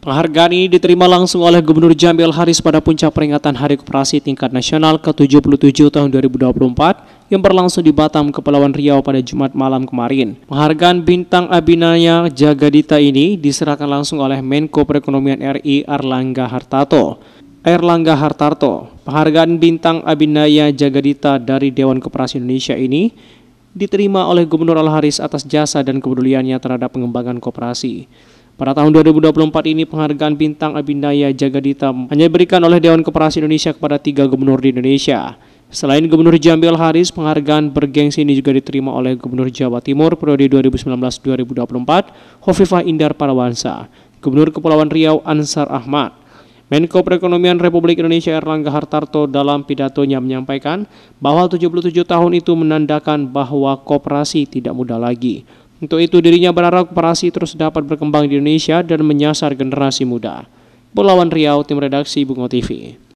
Penghargaan ini diterima langsung oleh Gubernur Jambi Jamil Haris pada puncak peringatan Hari Koperasi Tingkat Nasional ke-77 tahun 2024 yang berlangsung di Batam, Kepulauan Riau pada Jumat malam kemarin. Penghargaan Bintang Abinaya Jagadita ini diserahkan langsung oleh Menko Perekonomian RI Arlangga Hartarto. Erlangga Hartarto, penghargaan Bintang Abinaya Jagadita dari Dewan Koperasi Indonesia ini diterima oleh Gubernur Al Haris atas jasa dan kepeduliannya terhadap pengembangan koperasi. Pada tahun 2024 ini penghargaan bintang Abindaya Jagadita hanya diberikan oleh Dewan Koperasi Indonesia kepada tiga gubernur di Indonesia. Selain Gubernur Jambi Al Haris, penghargaan bergengsi ini juga diterima oleh Gubernur Jawa Timur periode 2019-2024, Hovifah Indar Parawansa, Gubernur Kepulauan Riau Ansar Ahmad, Menko Perekonomian Republik Indonesia Erlangga Hartarto dalam pidatonya menyampaikan bahwa 77 tahun itu menandakan bahwa kooperasi tidak mudah lagi. Untuk itu dirinya berharap operasi terus dapat berkembang di Indonesia dan menyasar generasi muda. Pulauan Riau, Tim Redaksi Bungo TV.